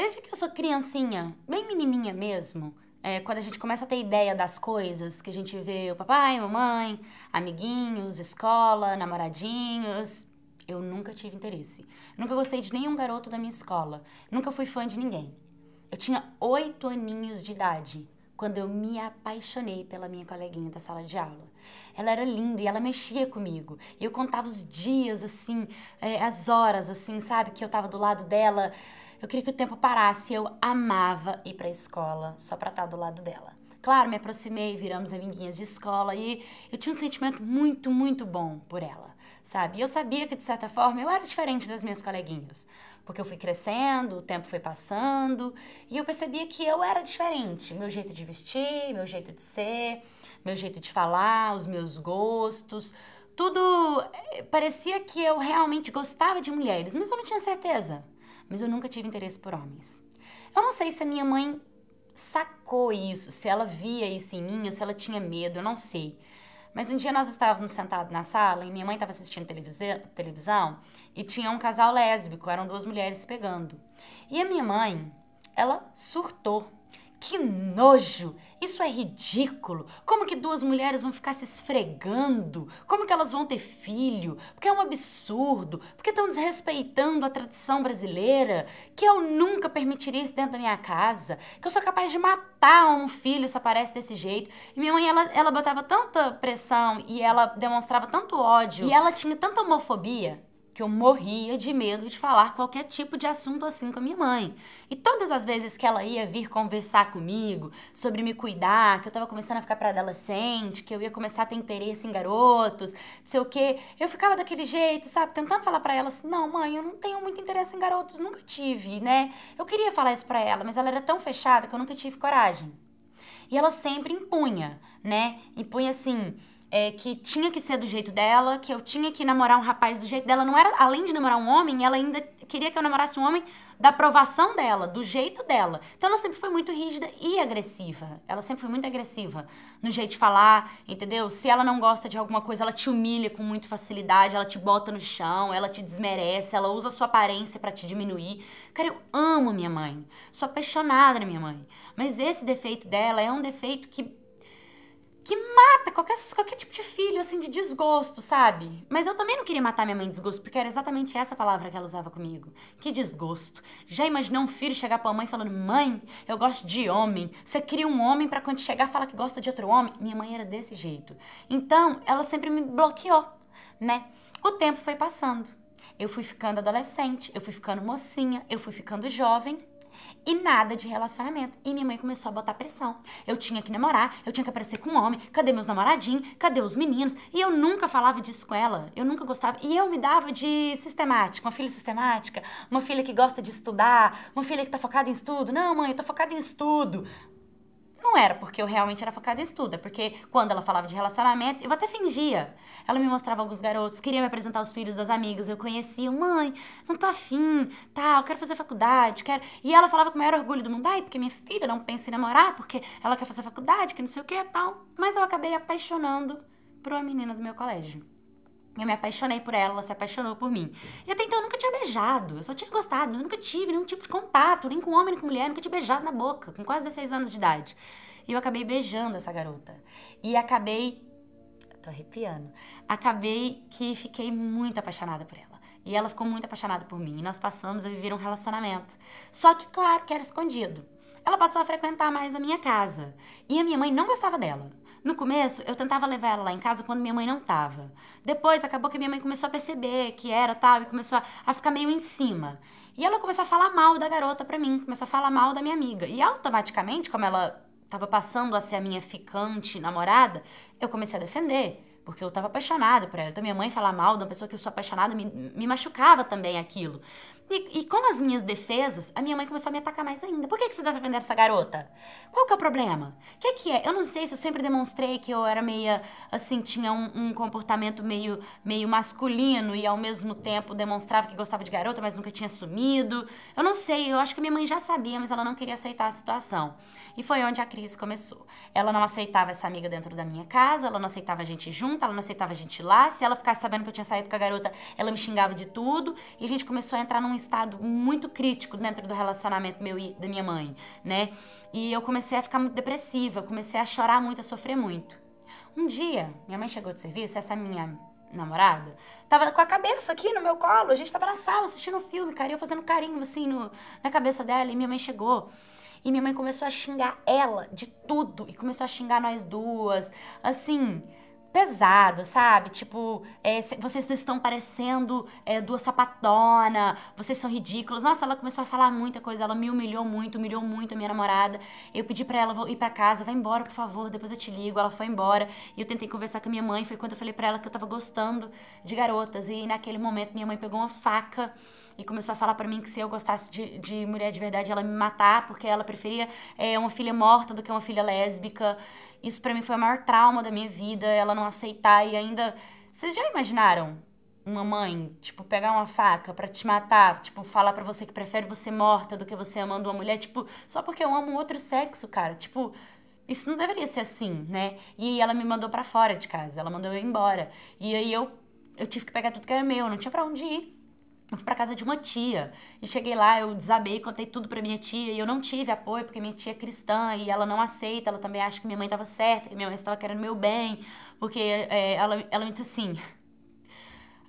desde que eu sou criancinha, bem menininha mesmo, é, quando a gente começa a ter ideia das coisas, que a gente vê o papai, mamãe, amiguinhos, escola, namoradinhos, eu nunca tive interesse. Nunca gostei de nenhum garoto da minha escola. Nunca fui fã de ninguém. Eu tinha oito aninhos de idade quando eu me apaixonei pela minha coleguinha da sala de aula. Ela era linda e ela mexia comigo. E eu contava os dias, assim, é, as horas, assim, sabe? Que eu tava do lado dela. Eu queria que o tempo parasse. Eu amava ir para a escola só para estar tá do lado dela. Claro, me aproximei, viramos amiguinhas de escola e eu tinha um sentimento muito, muito bom por ela, sabe? eu sabia que, de certa forma, eu era diferente das minhas coleguinhas, porque eu fui crescendo, o tempo foi passando e eu percebia que eu era diferente. Meu jeito de vestir, meu jeito de ser, meu jeito de falar, os meus gostos, tudo eh, parecia que eu realmente gostava de mulheres, mas eu não tinha certeza mas eu nunca tive interesse por homens. Eu não sei se a minha mãe sacou isso, se ela via isso em mim ou se ela tinha medo, eu não sei. Mas um dia nós estávamos sentados na sala e minha mãe estava assistindo televisão, televisão e tinha um casal lésbico, eram duas mulheres pegando. E a minha mãe, ela surtou que nojo! Isso é ridículo! Como que duas mulheres vão ficar se esfregando? Como que elas vão ter filho? Porque é um absurdo, porque estão desrespeitando a tradição brasileira, que eu nunca permitiria isso dentro da minha casa, que eu sou capaz de matar um filho se aparece desse jeito. E minha mãe, ela, ela botava tanta pressão e ela demonstrava tanto ódio e ela tinha tanta homofobia que eu morria de medo de falar qualquer tipo de assunto assim com a minha mãe. E todas as vezes que ela ia vir conversar comigo sobre me cuidar, que eu tava começando a ficar pra adolescente, que eu ia começar a ter interesse em garotos, não sei o quê, eu ficava daquele jeito, sabe? Tentando falar para ela assim: não, mãe, eu não tenho muito interesse em garotos, nunca tive, né? Eu queria falar isso pra ela, mas ela era tão fechada que eu nunca tive coragem. E ela sempre impunha, né? Impunha assim é, que tinha que ser do jeito dela, que eu tinha que namorar um rapaz do jeito dela. Não era, além de namorar um homem, ela ainda queria que eu namorasse um homem da aprovação dela, do jeito dela. Então ela sempre foi muito rígida e agressiva. Ela sempre foi muito agressiva no jeito de falar, entendeu? Se ela não gosta de alguma coisa, ela te humilha com muita facilidade, ela te bota no chão, ela te desmerece, ela usa a sua aparência para te diminuir. Cara, eu amo minha mãe. Sou apaixonada na minha mãe. Mas esse defeito dela é um defeito que que mata qualquer, qualquer tipo de filho, assim, de desgosto, sabe? Mas eu também não queria matar minha mãe de desgosto, porque era exatamente essa palavra que ela usava comigo. Que desgosto. Já imaginou um filho chegar pra mãe falando, mãe, eu gosto de homem. Você cria um homem para quando chegar falar que gosta de outro homem? Minha mãe era desse jeito. Então, ela sempre me bloqueou, né? O tempo foi passando. Eu fui ficando adolescente, eu fui ficando mocinha, eu fui ficando jovem e nada de relacionamento. E minha mãe começou a botar pressão. Eu tinha que namorar, eu tinha que aparecer com um homem, cadê meus namoradinhos, cadê os meninos? E eu nunca falava disso com ela, eu nunca gostava. E eu me dava de sistemática, uma filha sistemática, uma filha que gosta de estudar, uma filha que tá focada em estudo. Não, mãe, eu tô focada em estudo. Não era porque eu realmente era focada em estudo, é porque quando ela falava de relacionamento, eu até fingia. Ela me mostrava alguns garotos, queria me apresentar os filhos das amigas, eu conhecia, mãe, não tô afim, tá, eu quero fazer faculdade, quero. E ela falava com o maior orgulho do mundo, ai, porque minha filha não pensa em namorar, porque ela quer fazer faculdade, que não sei o que e tal. Mas eu acabei apaixonando por uma menina do meu colégio. Eu me apaixonei por ela, ela se apaixonou por mim. E até então eu nunca tinha beijado, eu só tinha gostado, mas eu nunca tive nenhum tipo de contato, nem com homem, nem com mulher, eu nunca tinha beijado na boca, com quase 16 anos de idade. E eu acabei beijando essa garota. E acabei. tô arrepiando. Acabei que fiquei muito apaixonada por ela. E ela ficou muito apaixonada por mim. E nós passamos a viver um relacionamento. Só que, claro, que era escondido. Ela passou a frequentar mais a minha casa. E a minha mãe não gostava dela. No começo, eu tentava levar ela lá em casa quando minha mãe não tava. Depois, acabou que minha mãe começou a perceber que era tal e começou a, a ficar meio em cima. E ela começou a falar mal da garota pra mim, começou a falar mal da minha amiga. E automaticamente, como ela tava passando a ser a minha ficante, namorada, eu comecei a defender porque eu estava apaixonada por ela. Então, minha mãe falar mal de uma pessoa que eu sou apaixonada me, me machucava também aquilo. E, e com as minhas defesas, a minha mãe começou a me atacar mais ainda. Por que, que você tá defendendo essa garota? Qual que é o problema? O que é que é? Eu não sei se eu sempre demonstrei que eu era meio assim, tinha um, um comportamento meio, meio masculino e ao mesmo tempo demonstrava que gostava de garota, mas nunca tinha sumido. Eu não sei, eu acho que minha mãe já sabia, mas ela não queria aceitar a situação. E foi onde a crise começou. Ela não aceitava essa amiga dentro da minha casa, ela não aceitava a gente junto, ela não aceitava a gente lá. Se ela ficasse sabendo que eu tinha saído com a garota, ela me xingava de tudo. E a gente começou a entrar num estado muito crítico dentro do relacionamento meu e da minha mãe, né? E eu comecei a ficar muito depressiva, comecei a chorar muito, a sofrer muito. Um dia, minha mãe chegou de serviço, essa minha namorada, tava com a cabeça aqui no meu colo, a gente tava na sala assistindo um filme, cara, e eu fazendo carinho assim no, na cabeça dela, e minha mãe chegou. E minha mãe começou a xingar ela de tudo, e começou a xingar nós duas, assim, pesado, sabe? Tipo, é, vocês estão parecendo é, duas sapatona, vocês são ridículos. Nossa, ela começou a falar muita coisa, ela me humilhou muito, humilhou muito a minha namorada. Eu pedi para ela, ir para casa, vai embora, por favor, depois eu te ligo. Ela foi embora e eu tentei conversar com a minha mãe. Foi quando eu falei para ela que eu tava gostando de garotas. E naquele momento minha mãe pegou uma faca e começou a falar para mim que se eu gostasse de, de, mulher de verdade, ela me matar, porque ela preferia é, uma filha morta do que uma filha lésbica. Isso para mim foi o maior trauma da minha vida. Ela não não aceitar e ainda. Vocês já imaginaram uma mãe, tipo, pegar uma faca para te matar, tipo, falar para você que prefere você morta do que você amando uma mulher, tipo, só porque eu amo outro sexo, cara? Tipo, isso não deveria ser assim, né? E ela me mandou para fora de casa, ela mandou eu embora. E aí eu, eu tive que pegar tudo que era meu, não tinha para onde ir. Eu fui pra casa de uma tia e cheguei lá, eu desabei, contei tudo pra minha tia e eu não tive apoio porque minha tia é cristã e ela não aceita, ela também acha que minha mãe estava certa, que minha mãe estava querendo meu bem, porque é, ela, ela me disse assim: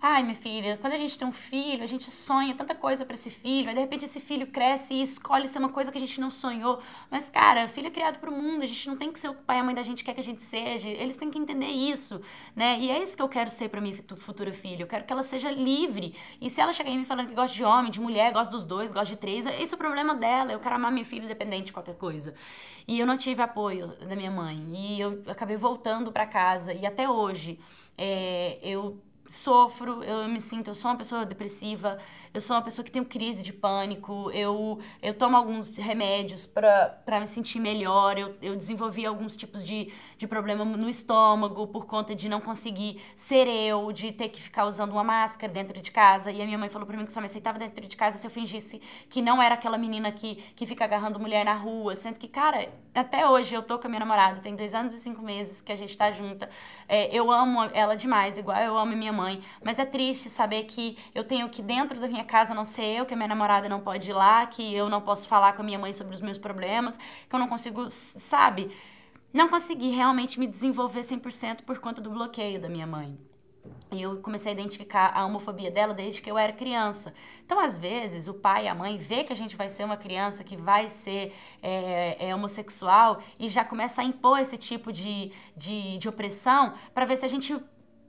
Ai, minha filha, quando a gente tem um filho, a gente sonha tanta coisa para esse filho, aí de repente esse filho cresce e escolhe ser uma coisa que a gente não sonhou. Mas, cara, filho é criado pro mundo, a gente não tem que ser o pai e a mãe da gente quer que a gente seja, eles têm que entender isso, né? E é isso que eu quero ser pra minha futura filha, eu quero que ela seja livre. E se ela chegar em mim falando que gosta de homem, de mulher, gosta dos dois, gosta de três, é, esse é o problema dela, eu quero amar minha filha independente de qualquer coisa. E eu não tive apoio da minha mãe, e eu acabei voltando para casa, e até hoje, é, eu sofro, eu me sinto, eu sou uma pessoa depressiva, eu sou uma pessoa que tenho crise de pânico, eu, eu tomo alguns remédios para me sentir melhor, eu, eu desenvolvi alguns tipos de, de problema no estômago por conta de não conseguir ser eu, de ter que ficar usando uma máscara dentro de casa. E a minha mãe falou para mim que só me aceitava dentro de casa se eu fingisse que não era aquela menina que, que fica agarrando mulher na rua. Sendo que, cara, até hoje eu tô com a minha namorada, tem dois anos e cinco meses que a gente tá junta. É, eu amo ela demais, igual eu amo a minha mãe mãe, mas é triste saber que eu tenho que dentro da minha casa não ser eu, que a minha namorada não pode ir lá, que eu não posso falar com a minha mãe sobre os meus problemas, que eu não consigo, sabe? Não consegui realmente me desenvolver 100% por conta do bloqueio da minha mãe. E eu comecei a identificar a homofobia dela desde que eu era criança. Então, às vezes, o pai e a mãe vê que a gente vai ser uma criança que vai ser é, é, homossexual e já começa a impor esse tipo de, de, de opressão para ver se a gente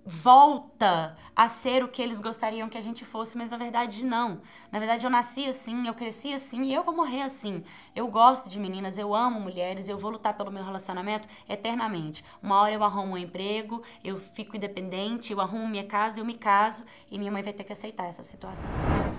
volta a ser o que eles gostariam que a gente fosse, mas na verdade não. Na verdade eu nasci assim, eu cresci assim e eu vou morrer assim. Eu gosto de meninas, eu amo mulheres, eu vou lutar pelo meu relacionamento eternamente. Uma hora eu arrumo um emprego, eu fico independente, eu arrumo minha casa, eu me caso e minha mãe vai ter que aceitar essa situação.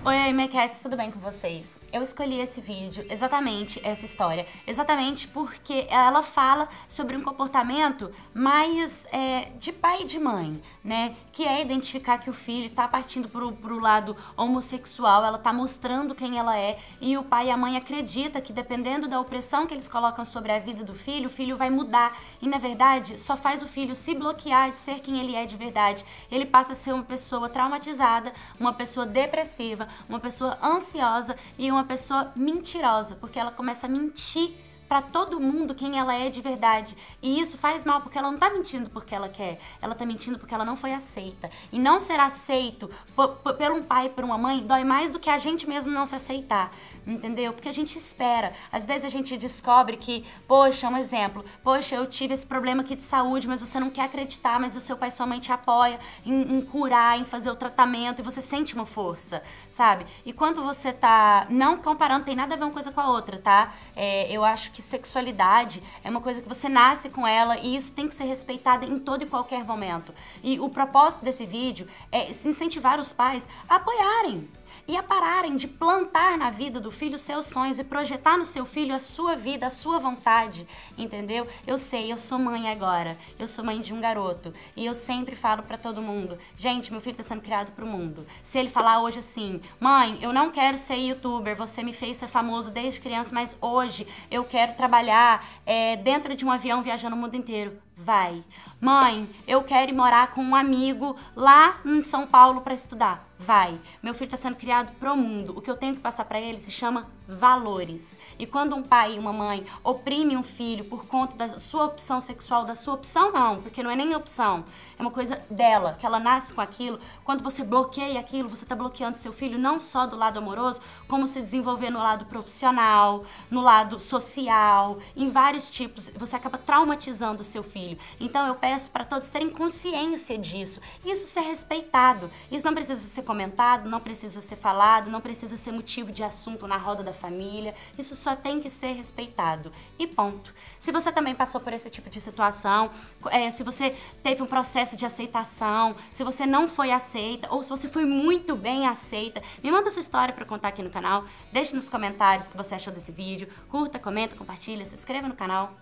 Oi, Mequetes, tudo bem com vocês? Eu escolhi esse vídeo, exatamente essa história, exatamente porque ela fala sobre um comportamento mais é, de pai e de mãe, né? Que é identificar que o filho tá partindo pro, pro lado homossexual, ela tá mostrando quem ela é, e o pai e a mãe acredita que dependendo da opressão que eles colocam sobre a vida do filho, o filho vai mudar. E na verdade, só faz o filho se bloquear de ser quem ele é de verdade. Ele passa a ser uma pessoa traumatizada, uma pessoa depressiva, uma pessoa ansiosa e uma pessoa mentirosa, porque ela começa a mentir para todo mundo quem ela é de verdade. E isso faz mal porque ela não tá mentindo porque ela quer, ela tá mentindo porque ela não foi aceita. E não ser aceito por um pai, por uma mãe, dói mais do que a gente mesmo não se aceitar, entendeu? Porque a gente espera. Às vezes a gente descobre que, poxa, um exemplo, poxa, eu tive esse problema aqui de saúde, mas você não quer acreditar, mas o seu pai, sua mãe te apoia em, em curar, em fazer o tratamento, e você sente uma força, sabe? E quando você tá não comparando, tem nada a ver uma coisa com a outra, tá? É, eu acho que sexualidade é uma coisa que você nasce com ela e isso tem que ser respeitado em todo e qualquer momento. E o propósito desse vídeo é incentivar os pais a apoiarem e a pararem de plantar na vida do filho seus sonhos e projetar no seu filho a sua vida, a sua vontade, entendeu? Eu sei, eu sou mãe agora, eu sou mãe de um garoto e eu sempre falo para todo mundo, gente, meu filho tá sendo criado pro mundo. Se ele falar hoje assim, mãe, eu não quero ser youtuber, você me fez ser famoso desde criança, mas hoje eu quero trabalhar é, dentro de um avião viajando o mundo inteiro. Vai. Mãe, eu quero ir morar com um amigo lá em São Paulo para estudar Vai. Meu filho está sendo criado pro mundo. O que eu tenho que passar para ele se chama valores. E quando um pai e uma mãe oprime um filho por conta da sua opção sexual, da sua opção não, porque não é nem opção, é uma coisa dela, que ela nasce com aquilo. Quando você bloqueia aquilo, você está bloqueando seu filho não só do lado amoroso, como se desenvolver no lado profissional, no lado social, em vários tipos. Você acaba traumatizando o seu filho. Então eu peço para todos terem consciência disso. Isso ser respeitado. Isso não precisa ser comentado, não precisa ser falado, não precisa ser motivo de assunto na roda da da família. Isso só tem que ser respeitado. E ponto. Se você também passou por esse tipo de situação, é, se você teve um processo de aceitação, se você não foi aceita ou se você foi muito bem aceita, me manda sua história para contar aqui no canal. Deixe nos comentários o que você achou desse vídeo. Curta, comenta, compartilha, se inscreva no canal.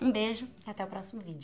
Um beijo e até o próximo vídeo.